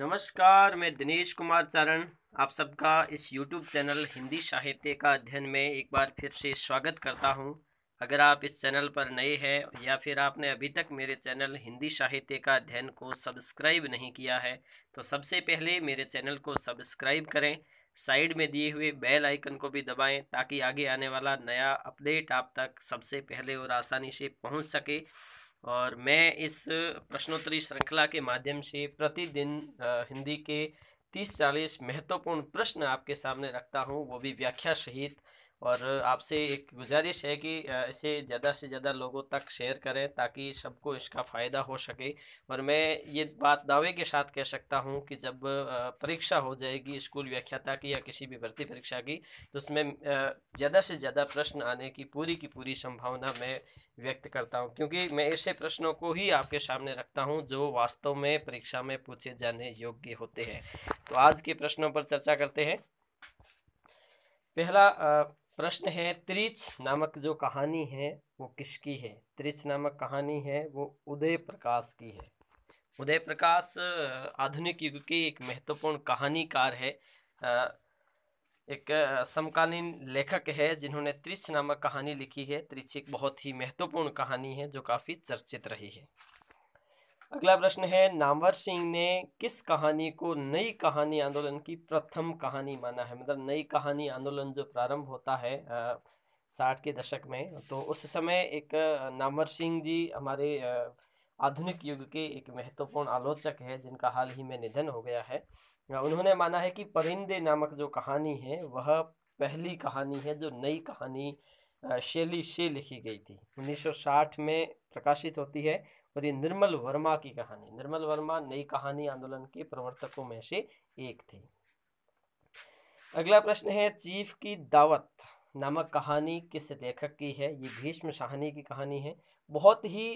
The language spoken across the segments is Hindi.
नमस्कार मैं दिनेश कुमार चारण आप सबका इस यूट्यूब चैनल हिंदी साहित्य का अध्ययन में एक बार फिर से स्वागत करता हूं अगर आप इस चैनल पर नए हैं या फिर आपने अभी तक मेरे चैनल हिंदी साहित्य का अध्ययन को सब्सक्राइब नहीं किया है तो सबसे पहले मेरे चैनल को सब्सक्राइब करें साइड में दिए हुए बेल आइकन को भी दबाएं ताकि आगे आने वाला नया अपडेट आप तक सबसे पहले और आसानी से पहुँच सके और मैं इस प्रश्नोत्तरी श्रृंखला के माध्यम से प्रतिदिन हिंदी के तीस चालीस महत्वपूर्ण प्रश्न आपके सामने रखता हूँ वो भी व्याख्या सहित और आपसे एक गुजारिश है कि इसे ज़्यादा से ज़्यादा लोगों तक शेयर करें ताकि सबको इसका फ़ायदा हो सके और मैं ये बात दावे के साथ कह सकता हूँ कि जब परीक्षा हो जाएगी स्कूल व्याख्याता की या किसी भी भर्ती परीक्षा की तो उसमें ज़्यादा से ज़्यादा प्रश्न आने की पूरी की पूरी संभावना मैं व्यक्त करता हूँ क्योंकि मैं ऐसे प्रश्नों को ही आपके सामने रखता हूँ जो वास्तव में परीक्षा में पूछे जाने योग्य होते हैं तो आज के प्रश्नों पर चर्चा करते हैं पहला प्रश्न है त्रिच नामक जो कहानी है वो किसकी है त्रिच नामक कहानी है वो उदय प्रकाश की है उदय प्रकाश आधुनिक युग की एक महत्वपूर्ण कहानीकार है एक समकालीन लेखक है जिन्होंने त्रिच नामक कहानी लिखी है त्रिच एक बहुत ही महत्वपूर्ण कहानी है जो काफ़ी चर्चित रही है अगला प्रश्न है नामवर सिंह ने किस कहानी को नई कहानी आंदोलन की प्रथम कहानी माना है मतलब नई कहानी आंदोलन जो प्रारंभ होता है साठ के दशक में तो उस समय एक नामवर सिंह जी हमारे आधुनिक युग के एक महत्वपूर्ण आलोचक है जिनका हाल ही में निधन हो गया है उन्होंने माना है कि परिंदे नामक जो कहानी है वह पहली कहानी है जो नई कहानी शैली से लिखी गई थी 1960 में प्रकाशित होती है और ये निर्मल वर्मा की कहानी निर्मल वर्मा नई कहानी आंदोलन के प्रवर्तकों में से एक थे अगला प्रश्न है चीफ की दावत नामक कहानी किस लेखक की है ये भीष्म शाहनी की कहानी है बहुत ही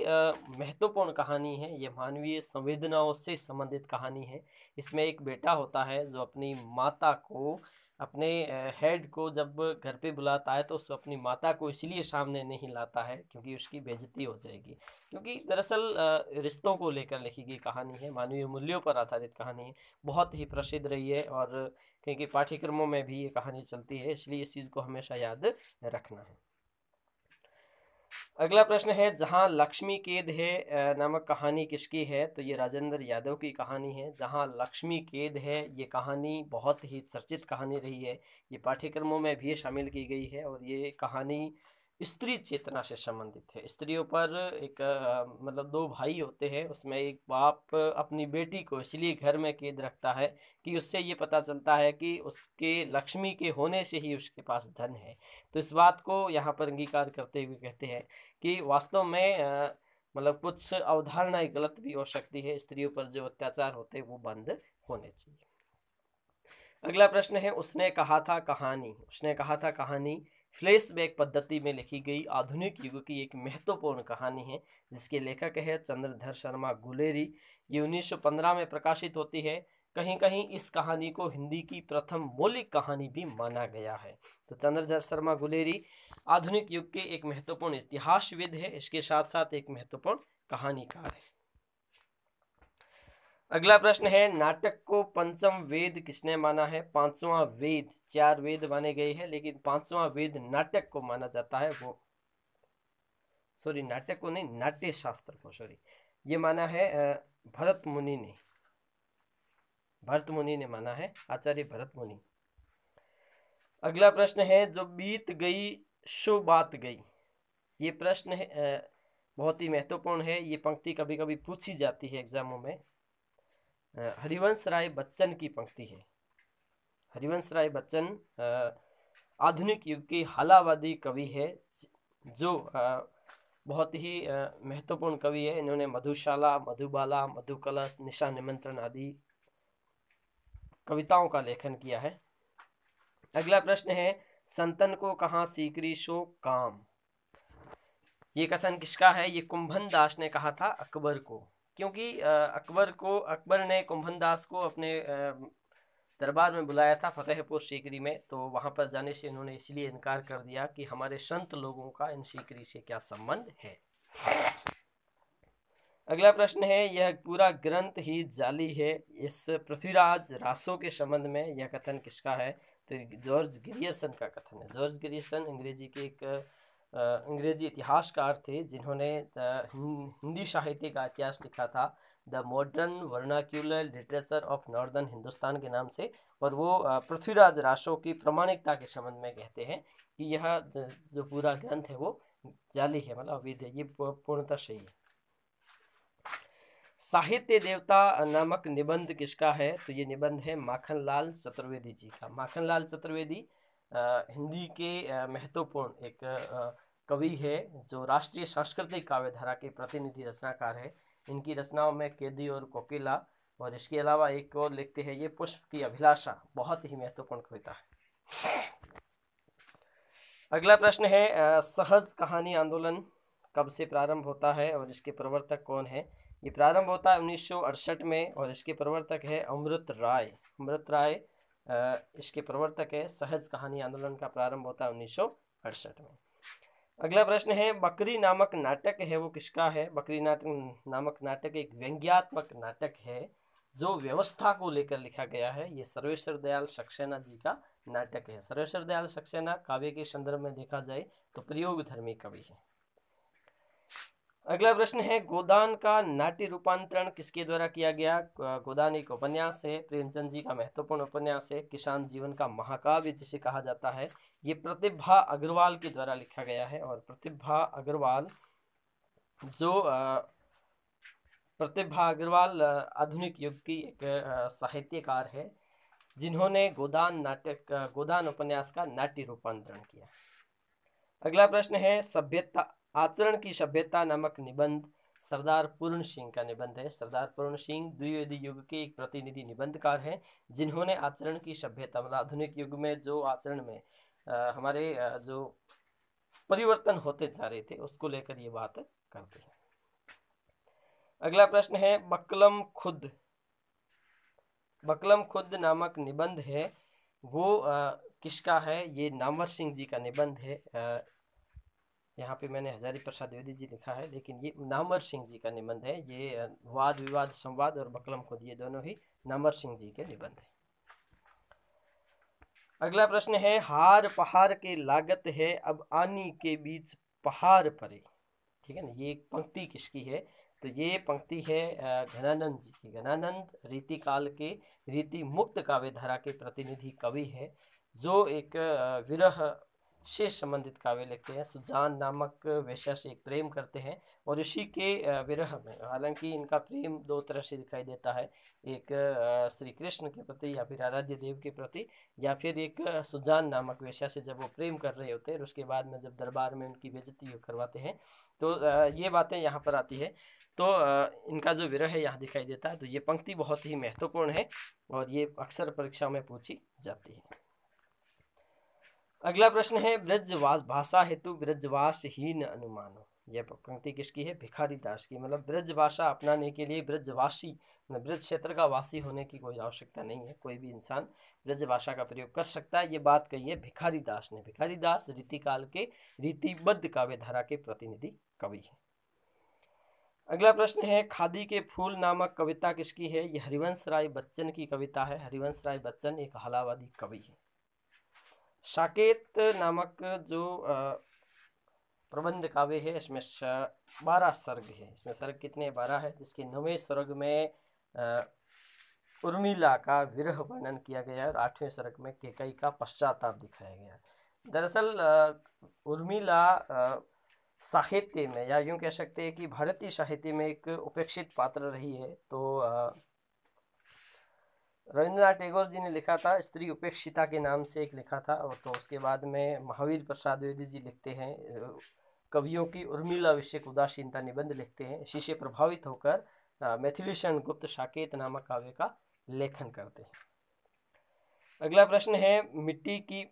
महत्वपूर्ण कहानी है ये मानवीय संवेदनाओं से संबंधित कहानी है इसमें एक बेटा होता है जो अपनी माता को अपने हेड को जब घर पे बुलाता है तो उसको अपनी माता को इसलिए सामने नहीं लाता है क्योंकि उसकी बेजती हो जाएगी क्योंकि दरअसल रिश्तों को लेकर लिखी गई कहानी है मानवीय मूल्यों पर आधारित कहानी है बहुत ही प्रसिद्ध रही है और क्योंकि पाठ्यक्रमों में भी ये कहानी चलती है इसलिए इस चीज़ को हमेशा याद रखना है अगला प्रश्न है जहाँ लक्ष्मी केद है नामक कहानी किसकी है तो ये राजेंद्र यादव की कहानी है जहाँ लक्ष्मी केद है ये कहानी बहुत ही चर्चित कहानी रही है ये पाठ्यक्रमों में भी शामिल की गई है और ये कहानी स्त्री चेतना से संबंधित है स्त्रियों पर एक मतलब दो भाई होते हैं उसमें एक बाप अपनी बेटी को इसलिए घर में कैद रखता है कि उससे ये पता चलता है कि उसके लक्ष्मी के होने से ही उसके पास धन है तो इस बात को यहाँ पर अंगीकार करते हुए कहते हैं कि वास्तव में मतलब कुछ अवधारणाएं गलत भी हो सकती है स्त्रियों पर जो अत्याचार होते हैं वो बंद होने चाहिए अगला प्रश्न है उसने कहा था कहानी उसने कहा था कहानी फ्लैशबैक पद्धति में लिखी गई आधुनिक युग की एक महत्वपूर्ण कहानी है जिसके लेखक है चंद्रधर शर्मा गुलेरी ये 1915 में प्रकाशित होती है कहीं कहीं इस कहानी को हिंदी की प्रथम मौलिक कहानी भी माना गया है तो चंद्रधर शर्मा गुलेरी आधुनिक युग के एक महत्वपूर्ण इतिहासविद है इसके साथ साथ एक महत्वपूर्ण कहानीकार है अगला प्रश्न है नाटक को पंचम वेद किसने माना है पांचवा वेद चार वेद माने गए हैं लेकिन पांचवा वेद नाटक को माना जाता है वो सॉरी नाटक को नहीं नाट्य शास्त्र को सॉरी ये माना है भरत मुनि ने भरत मुनि ने माना है आचार्य भरत मुनि अगला प्रश्न है जो बीत गई शो बात गई ये प्रश्न है बहुत ही महत्वपूर्ण है ये पंक्ति कभी कभी पूछी जाती है एग्जामों में हरिवंश राय बच्चन की पंक्ति है हरिवंश राय बच्चन आधुनिक युग की हालावादी कवि है जो बहुत ही महत्वपूर्ण कवि है इन्होंने मधुशाला मधुबाला मधुकलश निशा निमंत्रण आदि कविताओं का लेखन किया है अगला प्रश्न है संतन को कहाँ सीकरी शो काम ये कथन किसका है ये कुंभन दास ने कहा था अकबर को क्योंकि अकबर को अकबर ने कुंभन दास को अपने दरबार में बुलाया था फ़तेहपुर सीकरी में तो वहाँ पर जाने से इन्होंने इसलिए इनकार कर दिया कि हमारे संत लोगों का इन सीकरी से क्या संबंध है अगला प्रश्न है यह पूरा ग्रंथ ही जाली है इस पृथ्वीराज रासो के संबंध में यह कथन किसका है तो जॉर्ज ग्रियसन का कथन है जॉर्ज ग्रियसन अंग्रेजी के एक अंग्रेजी इतिहासकार थे जिन्होंने हिंदी साहित्य का इतिहास लिखा था the modern vernacular literature of northern Hindustan के नाम से और वो पृथ्वीराज राशो की प्रमाणिकता के संबंध में कहते हैं कि यह जो पूरा ग्रंथ है वो जाली है मतलब वेद है ये पूर्णतः सही है साहित्य देवता नामक निबंध किसका है तो ये निबंध है माखनलाल चतुर्वेदी जी का माखनलाल चतुर्वेदी हिंदी के महत्वपूर्ण एक कवि है जो राष्ट्रीय सांस्कृतिक काव्य धारा के प्रतिनिधि रचनाकार है इनकी रचनाओं में कैदी और कोकिला और इसके अलावा एक और लिखते हैं ये पुष्प की अभिलाषा बहुत ही महत्वपूर्ण कविता है अगला प्रश्न है सहज कहानी आंदोलन कब से प्रारंभ होता है और इसके प्रवर्तक कौन है ये प्रारंभ होता है उन्नीस में और इसके प्रवर्तक है अमृत राय अमृत राय इसके प्रवर्तक है सहज कहानी आंदोलन का प्रारंभ होता है उन्नीस में अगला प्रश्न है बकरी नामक नाटक है वो किसका है बकरी नाटक नामक नाटक एक व्यंग्यात्मक नाटक है जो व्यवस्था को लेकर लिखा गया है ये सर्वेश्वर दयाल सक्सेना जी का नाटक है सर्वेश्वर दयाल सक्सेना काव्य के संदर्भ में देखा जाए तो प्रयोग धर्मी कवि है अगला प्रश्न है गोदान का नाट्य रूपांतरण किसके द्वारा किया गया गोदान एक उपन्यास है प्रेमचंद जी का महत्वपूर्ण उपन्यास है किसान जीवन का महाकाव्य जिसे कहा जाता है ये प्रतिभा अग्रवाल के द्वारा लिखा गया है और प्रतिभा अग्रवाल जो प्रतिभा अग्रवाल आधुनिक युग की एक साहित्यकार है जिन्होंने गोदान नाटक गोदान उपन्यास का नाट्य रूपांतरण किया अगला प्रश्न है सभ्यता आचरण की सभ्यता नामक निबंध सरदार पूर्ण सिंह का निबंध है सरदार पूर्ण सिंह द्विवेदी युग के एक प्रतिनिधि निबंधकार हैं जिन्होंने आचरण की सभ्यता मतलब आधुनिक युग में जो आचरण में आ, हमारे आ, जो परिवर्तन होते जा रहे थे उसको लेकर ये बात करते हैं अगला प्रश्न है बकलम खुद बकलम खुद नामक निबंध है वो आ, किसका है ये नामवर सिंह जी का निबंध है यहाँ पे मैंने हजारी प्रसाद द्विवेदी जी लिखा है लेकिन ये नामर सिंह जी का निबंध है ये वाद विवाद संवाद और बकलम खुद ये दोनों ही नामर सिंह जी के निबंध है अगला प्रश्न है हार पहाड़ के लागत है अब आनी के बीच पहाड़ परे ठीक है ना ये पंक्ति किसकी है तो ये पंक्ति है घनानंद जी की घनानंद रीतिकाल के रीति मुक्त काव्य धारा के प्रतिनिधि कवि है जो एक विरह से संबंधित काव्य लिखते हैं सुजान नामक वेश्या से एक प्रेम करते हैं और उसी के विरह में हालांकि इनका प्रेम दो तरह से दिखाई देता है एक श्री कृष्ण के प्रति या फिर आराध्य देव के प्रति या फिर एक सुजान नामक वेश्या से जब वो प्रेम कर रहे होते हैं और उसके बाद में जब दरबार में उनकी बेजती करवाते हैं तो ये बातें यहाँ पर आती है तो इनका जो विरह है यहाँ दिखाई देता है तो ये पंक्ति बहुत ही महत्वपूर्ण है और ये अक्सर परीक्षा में पूछी जाती है अगला प्रश्न है ब्रजवास भाषा हेतु ब्रजवासहीन अनुमान यह पंक्ति किसकी है भिखारी दास की मतलब ब्रज भाषा अपनाने के लिए ब्रजवासी मतलब ब्रज क्षेत्र का वासी होने की कोई आवश्यकता नहीं है कोई भी इंसान ब्रज भाषा का प्रयोग कर सकता है ये बात कही है भिखारी दास ने भिखारी दास रीतिकाल के रीतिबद्ध काव्य धारा के प्रतिनिधि कवि है अगला प्रश्न है खादी के फूल नामक कविता किसकी है ये हरिवंश राय बच्चन की कविता है हरिवंश राय बच्चन एक हलावादी कवि है साकेत नामक जो प्रबंध काव्य है इसमें बारह सर्ग है इसमें सर्ग कितने बारह है जिसके नौवें सर्ग में उर्मिला का विरह वर्णन किया गया है और आठवें सर्ग में केकई का पश्चाताप दिखाया गया है दरअसल उर्मिला साहित्य में या यूं कह सकते हैं कि भारतीय साहित्य में एक उपेक्षित पात्र रही है तो रविंद्रनाथ टैगोर जी ने लिखा था स्त्री उपेक्षिता के नाम से एक लिखा था और तो उसके बाद में महावीर प्रसाद द्विवेदी जी लिखते हैं कवियों की उर्मिला विषयक उदासीनता निबंध लिखते हैं इसी से प्रभावित होकर मैथिलीशन गुप्त साकेत नामक काव्य का लेखन करते हैं अगला प्रश्न है मिट्टी की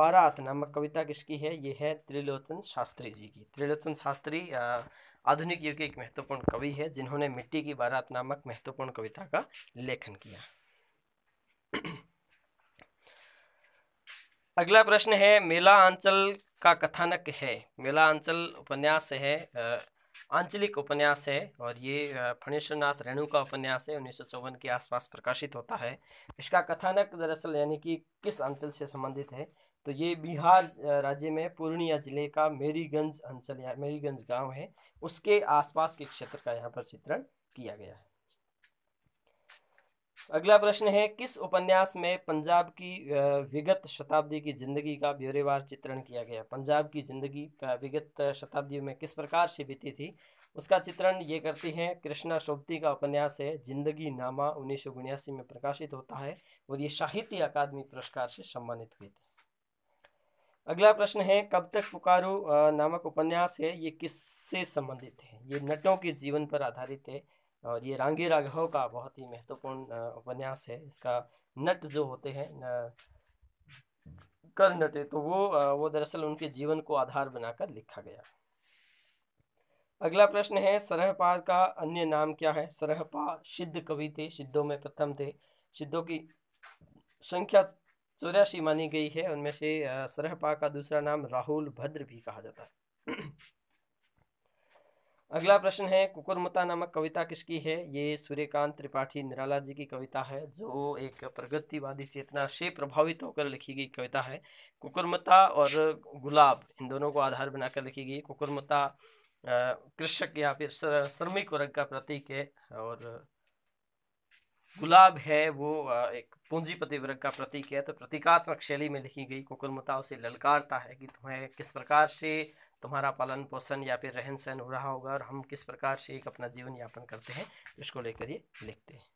बारात नामक कविता किसकी है ये है त्रिलोचन शास्त्री जी की त्रिलोचन शास्त्री आधुनिक युग के एक महत्वपूर्ण कवि है जिन्होंने मिट्टी की बारात नामक महत्वपूर्ण कविता का लेखन किया अगला प्रश्न है मेला अंचल का कथानक है मेला अंचल उपन्यास है आंचलिक उपन्यास है और ये फणेश्वरनाथ रेणु का उपन्यास है उन्नीस के आसपास प्रकाशित होता है इसका कथानक दरअसल यानी कि किस अंचल से संबंधित है तो ये बिहार राज्य में पूर्णिया जिले का मेरीगंज अंचल या मेरीगंज गांव है उसके आसपास के क्षेत्र का यहाँ पर चित्रण किया गया है अगला प्रश्न है किस उपन्यास में पंजाब की विगत शताब्दी की जिंदगी का ब्यौरेवार चित्रण किया गया पंजाब की जिंदगी विगत शताब्दी में किस प्रकार से बीती थी उसका चित्रण ये करती हैं कृष्णा शोभती का उपन्यास है जिंदगी नामा उन्नीस में प्रकाशित होता है और ये साहित्य अकादमी पुरस्कार से सम्मानित हुए थे अगला प्रश्न है कब तक पुकारो नामक उपन्यास है ये किससे संबंधित है ये नटों के जीवन पर आधारित है और ये रांगी राघव का बहुत ही महत्वपूर्ण उपन्यास है इसका नट जो होते हैं कर नटे तो वो वो दरअसल उनके जीवन को आधार बनाकर लिखा गया अगला प्रश्न है सरहपा का अन्य नाम क्या है सरहपा सिद्ध कवि थे सिद्धों में प्रथम थे सिद्धों की संख्या चौरासी मानी गई है उनमें से सरहपा का दूसरा नाम राहुल भद्र भी कहा जाता है अगला प्रश्न है कुकुरमुता नामक कविता किसकी है ये सूर्यकांत त्रिपाठी निराला जी की कविता है जो एक प्रगतिवादी चेतना से प्रभावित होकर लिखी गई कविता है कुकुरमुता और गुलाब इन दोनों को आधार बनाकर लिखी गई कुकुरमता कृषक या फिर श्रमिक वर्ग का प्रतीक है और गुलाब है वो एक पूंजीपति वर्ग का प्रतीक है तो प्रतीकात्मक शैली में लिखी गई कुकुरमता उसे ललकारता है कि तुम्हें किस प्रकार से तुम्हारा पालन पोषण या फिर रहन सहन हो रहा होगा और हम किस प्रकार से एक अपना जीवन यापन करते हैं उसको लेकर ये लिखते हैं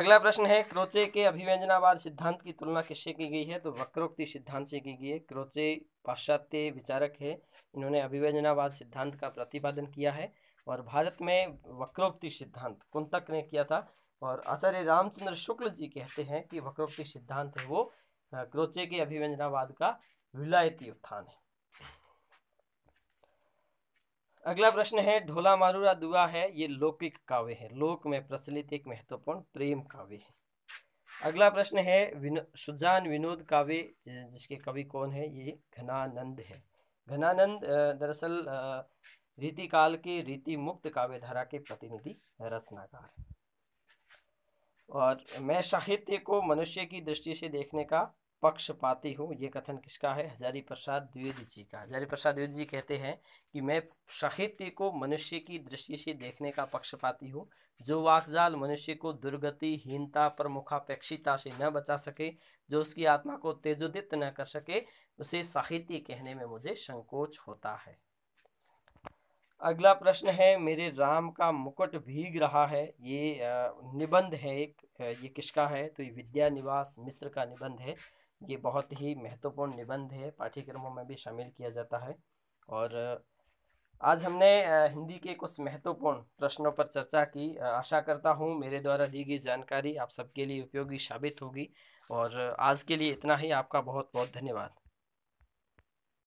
अगला प्रश्न है क्रोचे के अभिव्यंजनावाद सिद्धांत की तुलना किससे की गई है तो वक्रोक्ति सिद्धांत से की गई है क्रोचे पाश्चात्य विचारक है इन्होंने अभिव्यंजनावाद सिद्धांत का प्रतिपादन किया है और भारत में वक्रोक्ति सिद्धांत कुंतक ने किया था और आचार्य रामचंद्र शुक्ल जी कहते हैं कि वक्रोक्ति सिद्धांत है वो क्रोचे के अभिव्यंजनावाद का विलायती उत्थान है अगला प्रश्न है ढोला मारूरा दुआ है ये लौकिक काव्य है लोक में प्रचलित एक महत्वपूर्ण प्रेम काव्य है अगला प्रश्न है विनो, सुजान विनोद काव्य जिसके कवि कौन है ये घनानंद है घनानंद दरअसल रीतिकाल के रीति मुक्त काव्य धारा के प्रतिनिधि रचनाकार है और मैं साहित्य को मनुष्य की दृष्टि से देखने का पक्ष पाती हूँ ये कथन किसका है हजारी प्रसाद द्विवेदी जी का हजारी प्रसाद द्विवेदी जी कहते हैं कि मैं साहित्य को मनुष्य की दृष्टि से देखने का पक्ष पाती हूँ जो वाकजाल मनुष्य को दुर्गति हीनता पर मुखापेक्षिता से न बचा सके जो उसकी आत्मा को तेजोदित न कर सके उसे साहित्य कहने में मुझे संकोच होता है अगला प्रश्न है मेरे राम का मुकुट भीग रहा है ये निबंध है एक ये किसका है तो ये विद्या निवास मिश्र का निबंध है ये बहुत ही महत्वपूर्ण निबंध है पाठ्यक्रमों में भी शामिल किया जाता है और आज हमने हिंदी के कुछ महत्वपूर्ण प्रश्नों पर चर्चा की आशा करता हूँ मेरे द्वारा दी गई जानकारी आप सबके लिए उपयोगी साबित होगी और आज के लिए इतना ही आपका बहुत बहुत धन्यवाद